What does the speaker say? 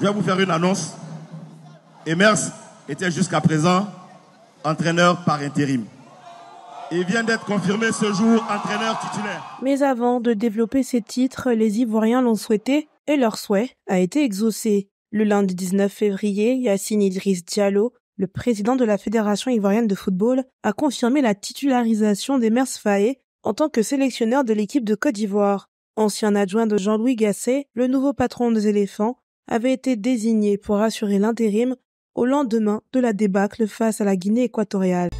je vais vous faire une annonce. Emers était jusqu'à présent entraîneur par intérim. Il vient d'être confirmé ce jour entraîneur titulaire. Mais avant de développer ses titres, les Ivoiriens l'ont souhaité et leur souhait a été exaucé. Le lundi 19 février, Yassine Idriss Diallo, le président de la Fédération ivoirienne de football, a confirmé la titularisation d'Emers Faé en tant que sélectionneur de l'équipe de Côte d'Ivoire. Ancien adjoint de Jean-Louis Gasset, le nouveau patron des éléphants, avait été désigné pour assurer l'intérim au lendemain de la débâcle face à la Guinée équatoriale.